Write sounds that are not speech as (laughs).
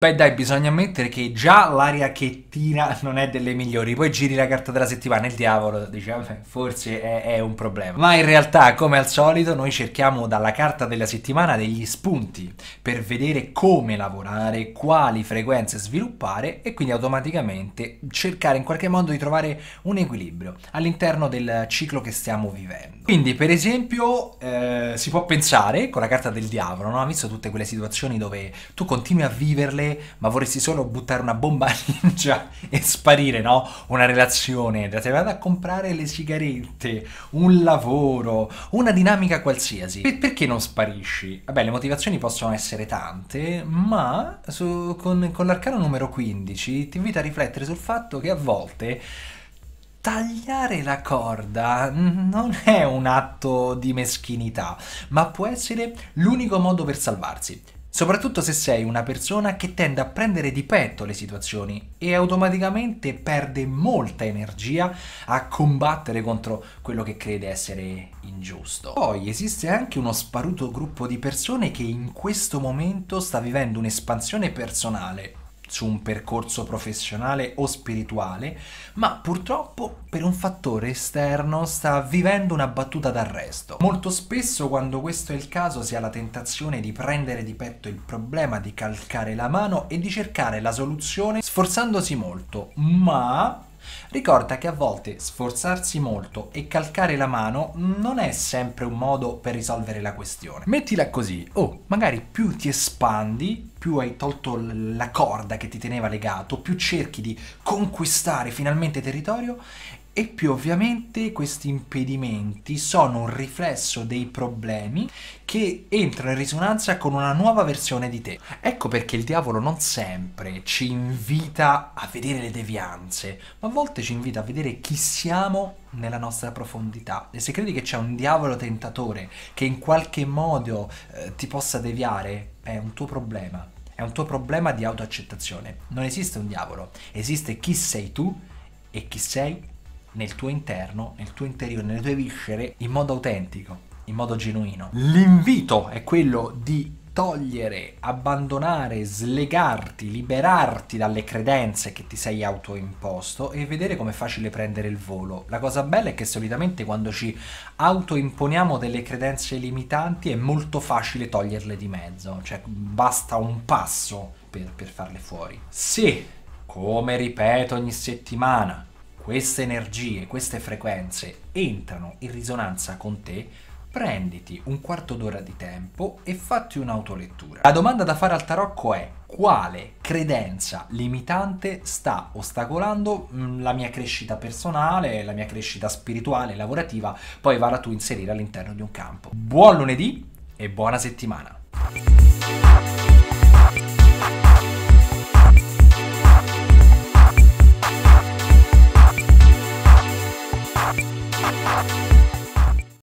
Beh dai, bisogna ammettere che già l'aria che tira non è delle migliori, poi giri la carta della settimana e il diavolo dice vabbè, forse è, è, un problema. Ma in realtà, come al solito, noi cerchiamo dalla carta della settimana degli spunti per vedere come lavorare, quali frequenze sviluppare e quindi automaticamente cercare in qualche modo di trovare un equilibrio all'interno del ciclo che stiamo vivendo. Quindi per esempio eh, si può pensare con la carta del diavolo, no? Visto tutte quelle situazioni dove tu continui a viverle ma vorresti solo buttare una bomba ninja (laughs) e sparire, no? Una relazione, ti vado a comprare le sigarette, un lavoro, una dinamica qualsiasi. Per perché non sparisci? Vabbè, le motivazioni possono essere tante, ma su, con, con l'arcano numero 15 ti invito a riflettere sul fatto che a volte tagliare la corda non è un atto di meschinità, ma può essere l'unico modo per salvarsi soprattutto se sei una persona che tende a prendere di petto le situazioni e automaticamente perde molta energia a combattere contro quello che crede essere ingiusto. Poi esiste anche uno sparuto gruppo di persone che in questo momento sta vivendo un'espansione personale su un percorso professionale o spirituale, ma purtroppo per un fattore esterno sta vivendo una battuta d'arresto. Molto spesso quando questo è il caso si ha la tentazione di prendere di petto il problema, di calcare la mano e di cercare la soluzione sforzandosi molto, ma Ricorda che a volte sforzarsi molto e calcare la mano non è sempre un modo per risolvere la questione. Mettila così, o oh, magari più ti espandi, più hai tolto la corda che ti teneva legato, più cerchi di conquistare finalmente territorio e più ovviamente questi impedimenti sono un riflesso dei problemi che entrano in risonanza con una nuova versione di te. Ecco perché il diavolo non sempre ci invita a vedere le devianze, ma a volte ci invita a vedere chi siamo nella nostra profondità. E se credi che c'è un diavolo tentatore che in qualche modo eh, ti possa deviare, è un tuo problema. È un tuo problema di autoaccettazione. Non esiste un diavolo, esiste chi sei tu e chi sei tu nel tuo interno, nel tuo interiore, nelle tue viscere, in modo autentico, in modo genuino. L'invito è quello di togliere, abbandonare, slegarti, liberarti dalle credenze che ti sei autoimposto e vedere com'è facile prendere il volo. La cosa bella è che solitamente quando ci autoimponiamo delle credenze limitanti è molto facile toglierle di mezzo, cioè basta un passo per, per farle fuori. Se, come ripeto ogni settimana, queste energie, queste frequenze entrano in risonanza con te, prenditi un quarto d'ora di tempo e fatti un'autolettura. La domanda da fare al tarocco è quale credenza limitante sta ostacolando mm, la mia crescita personale, la mia crescita spirituale, lavorativa, poi vara tu inserire all'interno di un campo. Buon lunedì e buona settimana!